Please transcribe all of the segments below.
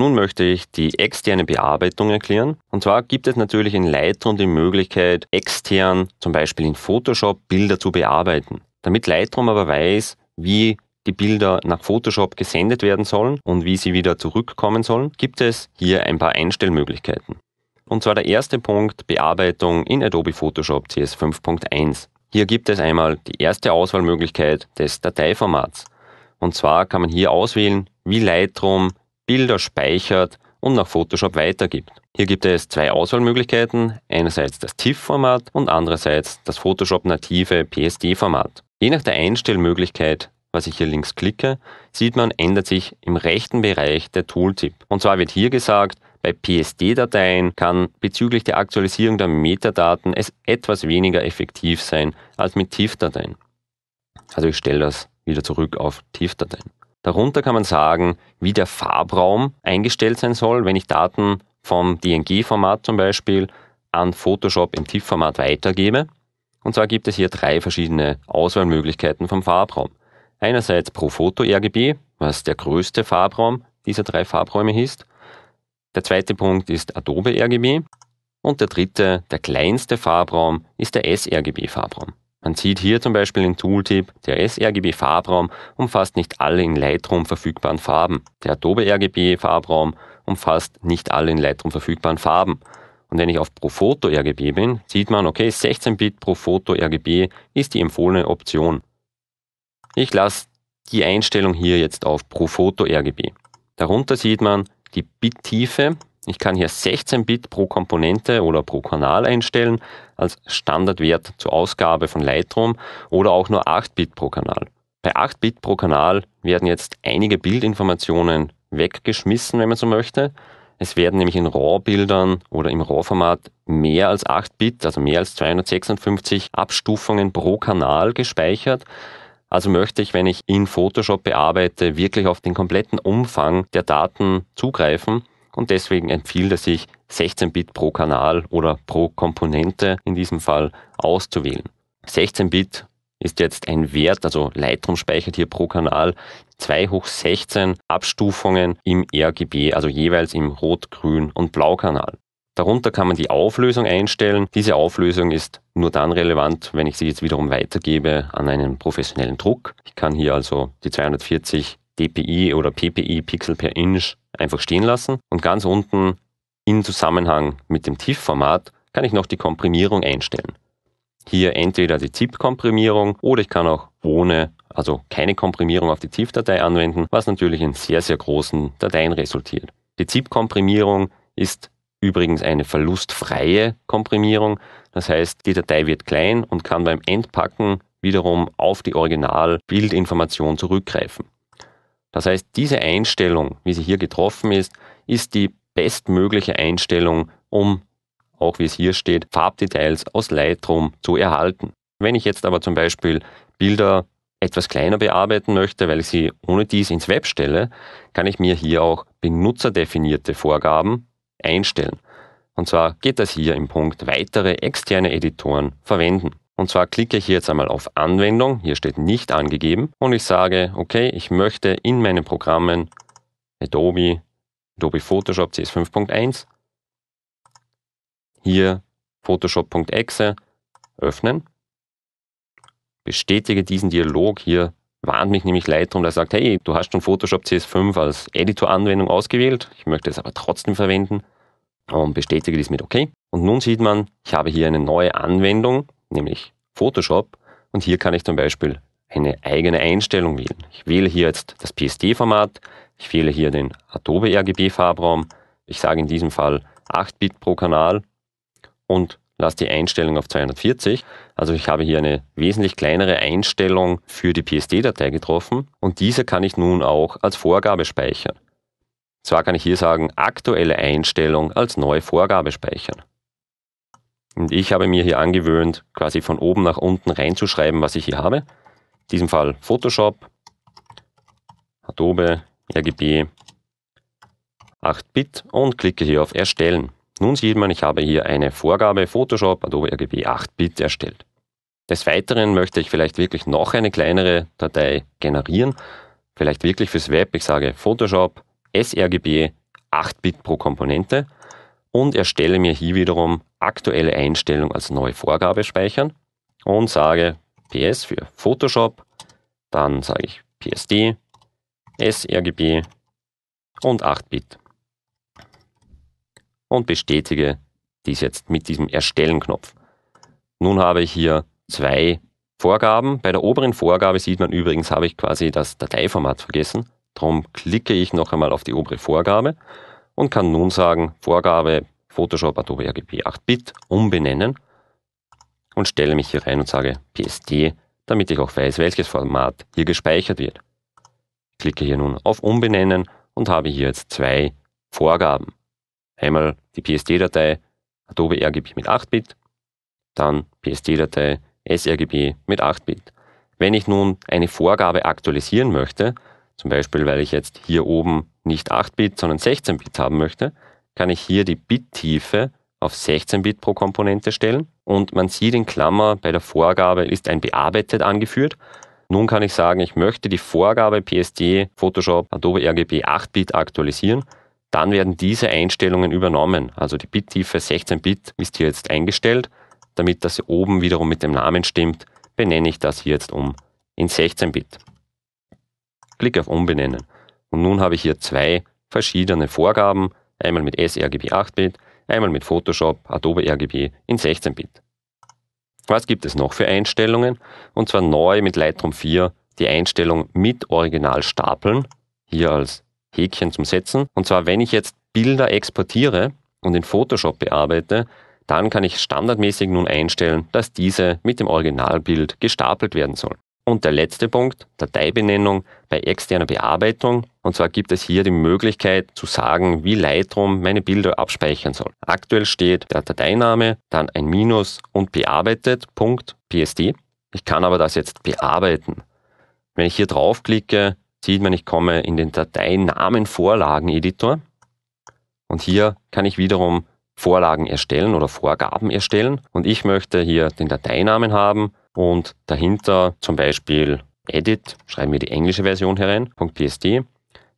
Nun möchte ich die externe Bearbeitung erklären. Und zwar gibt es natürlich in Lightroom die Möglichkeit, extern, zum Beispiel in Photoshop, Bilder zu bearbeiten. Damit Lightroom aber weiß, wie die Bilder nach Photoshop gesendet werden sollen und wie sie wieder zurückkommen sollen, gibt es hier ein paar Einstellmöglichkeiten. Und zwar der erste Punkt, Bearbeitung in Adobe Photoshop CS 5.1. Hier gibt es einmal die erste Auswahlmöglichkeit des Dateiformats. Und zwar kann man hier auswählen, wie Lightroom Bilder speichert und nach Photoshop weitergibt. Hier gibt es zwei Auswahlmöglichkeiten, einerseits das TIFF-Format und andererseits das Photoshop-native PSD-Format. Je nach der Einstellmöglichkeit, was ich hier links klicke, sieht man, ändert sich im rechten Bereich der Tooltip. Und zwar wird hier gesagt, bei PSD-Dateien kann bezüglich der Aktualisierung der Metadaten es etwas weniger effektiv sein als mit TIFF-Dateien. Also ich stelle das wieder zurück auf TIFF-Dateien. Darunter kann man sagen, wie der Farbraum eingestellt sein soll, wenn ich Daten vom DNG-Format zum Beispiel an Photoshop im TIFF-Format weitergebe. Und zwar gibt es hier drei verschiedene Auswahlmöglichkeiten vom Farbraum. Einerseits pro Foto RGB, was der größte Farbraum dieser drei Farbräume ist. Der zweite Punkt ist Adobe RGB. Und der dritte, der kleinste Farbraum, ist der sRGB-Farbraum. Man sieht hier zum Beispiel den Tooltip, der sRGB-Farbraum umfasst nicht alle in Lightroom verfügbaren Farben. Der Adobe RGB-Farbraum umfasst nicht alle in Lightroom verfügbaren Farben. Und wenn ich auf Pro Foto RGB bin, sieht man, okay, 16-Bit Pro Foto RGB ist die empfohlene Option. Ich lasse die Einstellung hier jetzt auf Pro Foto RGB. Darunter sieht man die Bittiefe ich kann hier 16 Bit pro Komponente oder pro Kanal einstellen als Standardwert zur Ausgabe von Lightroom oder auch nur 8 Bit pro Kanal. Bei 8 Bit pro Kanal werden jetzt einige Bildinformationen weggeschmissen, wenn man so möchte. Es werden nämlich in RAW-Bildern oder im RAW-Format mehr als 8 Bit, also mehr als 256 Abstufungen pro Kanal gespeichert. Also möchte ich, wenn ich in Photoshop bearbeite, wirklich auf den kompletten Umfang der Daten zugreifen und deswegen empfiehlt es sich, 16-Bit pro Kanal oder pro Komponente in diesem Fall auszuwählen. 16-Bit ist jetzt ein Wert, also Lightroom speichert hier pro Kanal 2 hoch 16 Abstufungen im RGB, also jeweils im Rot-, Grün- und Blau-Kanal. Darunter kann man die Auflösung einstellen. Diese Auflösung ist nur dann relevant, wenn ich sie jetzt wiederum weitergebe an einen professionellen Druck. Ich kann hier also die 240 DPI oder PPI, Pixel per Inch, einfach stehen lassen. Und ganz unten in Zusammenhang mit dem TIFF-Format kann ich noch die Komprimierung einstellen. Hier entweder die ZIP-Komprimierung oder ich kann auch ohne, also keine Komprimierung auf die TIFF-Datei anwenden, was natürlich in sehr, sehr großen Dateien resultiert. Die ZIP-Komprimierung ist übrigens eine verlustfreie Komprimierung. Das heißt, die Datei wird klein und kann beim Entpacken wiederum auf die Original-Bildinformation zurückgreifen. Das heißt, diese Einstellung, wie sie hier getroffen ist, ist die bestmögliche Einstellung, um, auch wie es hier steht, Farbdetails aus Lightroom zu erhalten. Wenn ich jetzt aber zum Beispiel Bilder etwas kleiner bearbeiten möchte, weil ich sie ohne dies ins Web stelle, kann ich mir hier auch benutzerdefinierte Vorgaben einstellen. Und zwar geht das hier im Punkt weitere externe Editoren verwenden. Und zwar klicke ich hier jetzt einmal auf Anwendung, hier steht nicht angegeben und ich sage, okay, ich möchte in meinen Programmen Adobe, Adobe Photoshop CS 5.1, hier Photoshop.exe öffnen, bestätige diesen Dialog hier warnt mich nämlich Lightroom, der sagt, hey, du hast schon Photoshop CS5 als Editor-Anwendung ausgewählt, ich möchte es aber trotzdem verwenden und bestätige dies mit OK. Und nun sieht man, ich habe hier eine neue Anwendung nämlich Photoshop. Und hier kann ich zum Beispiel eine eigene Einstellung wählen. Ich wähle hier jetzt das PSD-Format, ich wähle hier den Adobe RGB-Farbraum, ich sage in diesem Fall 8 Bit pro Kanal und lasse die Einstellung auf 240. Also ich habe hier eine wesentlich kleinere Einstellung für die PSD-Datei getroffen und diese kann ich nun auch als Vorgabe speichern. Zwar kann ich hier sagen, aktuelle Einstellung als neue Vorgabe speichern. Und ich habe mir hier angewöhnt, quasi von oben nach unten reinzuschreiben, was ich hier habe. In diesem Fall Photoshop, Adobe, RGB, 8-Bit und klicke hier auf Erstellen. Nun sieht man, ich habe hier eine Vorgabe Photoshop Adobe RGB 8-Bit erstellt. Des Weiteren möchte ich vielleicht wirklich noch eine kleinere Datei generieren. Vielleicht wirklich fürs Web. Ich sage Photoshop sRGB 8-Bit pro Komponente und erstelle mir hier wiederum aktuelle Einstellung als neue Vorgabe speichern und sage PS für Photoshop, dann sage ich PSD, sRGB und 8-Bit und bestätige dies jetzt mit diesem Erstellen-Knopf. Nun habe ich hier zwei Vorgaben. Bei der oberen Vorgabe sieht man übrigens, habe ich quasi das Dateiformat vergessen. Darum klicke ich noch einmal auf die obere Vorgabe und kann nun sagen, Vorgabe Photoshop Adobe RGB 8-Bit umbenennen und stelle mich hier rein und sage PSD, damit ich auch weiß, welches Format hier gespeichert wird. klicke hier nun auf Umbenennen und habe hier jetzt zwei Vorgaben. Einmal die PSD-Datei Adobe RGB mit 8-Bit, dann PSD-Datei sRGB mit 8-Bit. Wenn ich nun eine Vorgabe aktualisieren möchte, zum Beispiel, weil ich jetzt hier oben nicht 8-Bit, sondern 16-Bit haben möchte, kann ich hier die Bittiefe auf 16-Bit pro Komponente stellen und man sieht in Klammer, bei der Vorgabe ist ein bearbeitet angeführt. Nun kann ich sagen, ich möchte die Vorgabe PSD, Photoshop, Adobe RGB 8-Bit aktualisieren. Dann werden diese Einstellungen übernommen. Also die Bittiefe 16-Bit ist hier jetzt eingestellt. Damit das oben wiederum mit dem Namen stimmt, benenne ich das hier jetzt um in 16-Bit. Klick auf Umbenennen. Und nun habe ich hier zwei verschiedene Vorgaben, einmal mit sRGB 8-Bit, einmal mit Photoshop, Adobe RGB in 16-Bit. Was gibt es noch für Einstellungen? Und zwar neu mit Lightroom 4 die Einstellung mit Original stapeln, hier als Häkchen zum Setzen. Und zwar, wenn ich jetzt Bilder exportiere und in Photoshop bearbeite, dann kann ich standardmäßig nun einstellen, dass diese mit dem Originalbild gestapelt werden sollen. Und der letzte Punkt, Dateibenennung bei externer Bearbeitung. Und zwar gibt es hier die Möglichkeit zu sagen, wie Lightroom meine Bilder abspeichern soll. Aktuell steht der Dateiname, dann ein Minus und bearbeitet, Punkt, PSD. Ich kann aber das jetzt bearbeiten. Wenn ich hier draufklicke, sieht man, ich komme in den Dateinamen Editor. Und hier kann ich wiederum Vorlagen erstellen oder Vorgaben erstellen. Und ich möchte hier den Dateinamen haben und dahinter zum Beispiel Edit, schreiben wir die englische Version herein, .psd.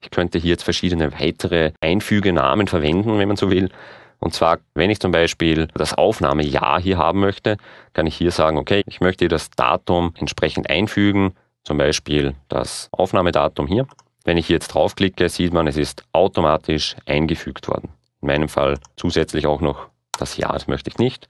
Ich könnte hier jetzt verschiedene weitere Einfügenamen verwenden, wenn man so will. Und zwar, wenn ich zum Beispiel das Aufnahmejahr hier haben möchte, kann ich hier sagen, okay, ich möchte das Datum entsprechend einfügen, zum Beispiel das Aufnahmedatum hier. Wenn ich hier jetzt draufklicke, sieht man, es ist automatisch eingefügt worden. In meinem Fall zusätzlich auch noch das Jahr, das möchte ich nicht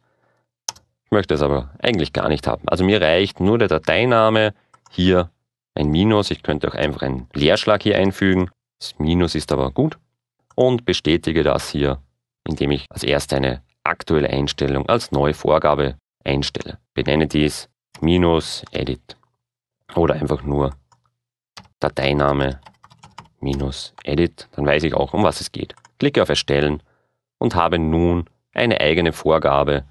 möchte es aber eigentlich gar nicht haben. Also mir reicht nur der Dateiname, hier ein Minus, ich könnte auch einfach einen Leerschlag hier einfügen, das Minus ist aber gut und bestätige das hier, indem ich als erstes eine aktuelle Einstellung als neue Vorgabe einstelle. Benenne dies minus edit oder einfach nur Dateiname minus edit, dann weiß ich auch, um was es geht. Klicke auf Erstellen und habe nun eine eigene Vorgabe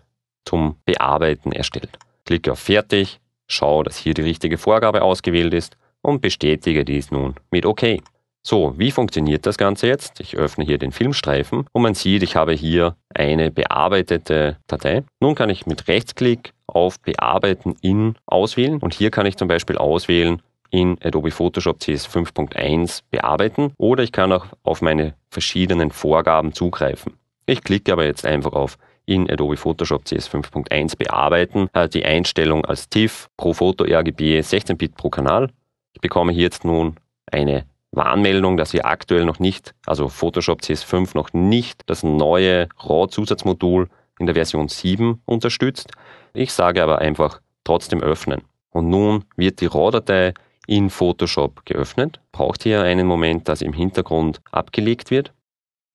zum Bearbeiten erstellt. Klicke auf Fertig, schaue, dass hier die richtige Vorgabe ausgewählt ist und bestätige dies nun mit OK. So, wie funktioniert das Ganze jetzt? Ich öffne hier den Filmstreifen und man sieht, ich habe hier eine bearbeitete Datei. Nun kann ich mit Rechtsklick auf Bearbeiten in auswählen und hier kann ich zum Beispiel auswählen, in Adobe Photoshop CS 5.1 bearbeiten oder ich kann auch auf meine verschiedenen Vorgaben zugreifen. Ich klicke aber jetzt einfach auf in Adobe Photoshop CS 5.1 bearbeiten. Äh, die Einstellung als TIFF pro Foto RGB 16 Bit pro Kanal. Ich bekomme hier jetzt nun eine Warnmeldung, dass wir aktuell noch nicht, also Photoshop CS5 noch nicht das neue RAW-Zusatzmodul in der Version 7 unterstützt. Ich sage aber einfach trotzdem öffnen. Und nun wird die RAW-Datei in Photoshop geöffnet, braucht hier einen Moment, dass im Hintergrund abgelegt wird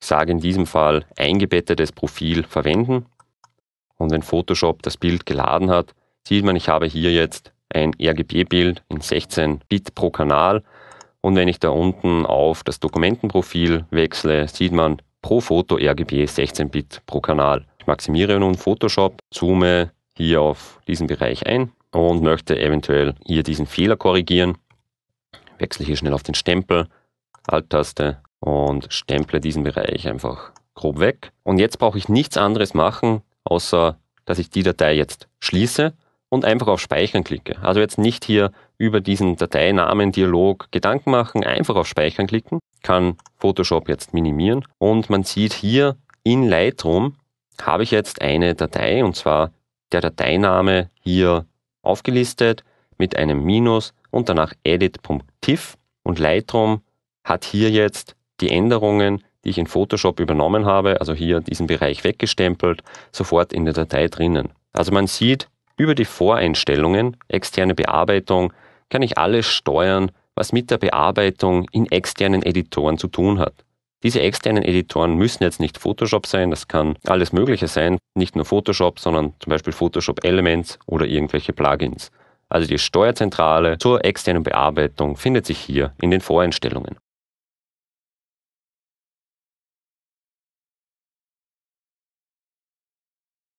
sage in diesem Fall eingebettetes Profil verwenden. Und wenn Photoshop das Bild geladen hat, sieht man, ich habe hier jetzt ein RGB-Bild in 16 Bit pro Kanal. Und wenn ich da unten auf das Dokumentenprofil wechsle, sieht man pro Foto RGB 16 Bit pro Kanal. Ich maximiere nun Photoshop, zoome hier auf diesen Bereich ein und möchte eventuell hier diesen Fehler korrigieren. Wechsle hier schnell auf den Stempel, Alt-Taste, und stemple diesen Bereich einfach grob weg. Und jetzt brauche ich nichts anderes machen, außer dass ich die Datei jetzt schließe und einfach auf Speichern klicke. Also jetzt nicht hier über diesen Dateinamen-Dialog Gedanken machen, einfach auf Speichern klicken, kann Photoshop jetzt minimieren und man sieht hier in Lightroom habe ich jetzt eine Datei und zwar der Dateiname hier aufgelistet mit einem Minus und danach edit.tiff und Lightroom hat hier jetzt die Änderungen, die ich in Photoshop übernommen habe, also hier diesen Bereich weggestempelt, sofort in der Datei drinnen. Also man sieht, über die Voreinstellungen, externe Bearbeitung, kann ich alles steuern, was mit der Bearbeitung in externen Editoren zu tun hat. Diese externen Editoren müssen jetzt nicht Photoshop sein, das kann alles Mögliche sein, nicht nur Photoshop, sondern zum Beispiel Photoshop Elements oder irgendwelche Plugins. Also die Steuerzentrale zur externen Bearbeitung findet sich hier in den Voreinstellungen.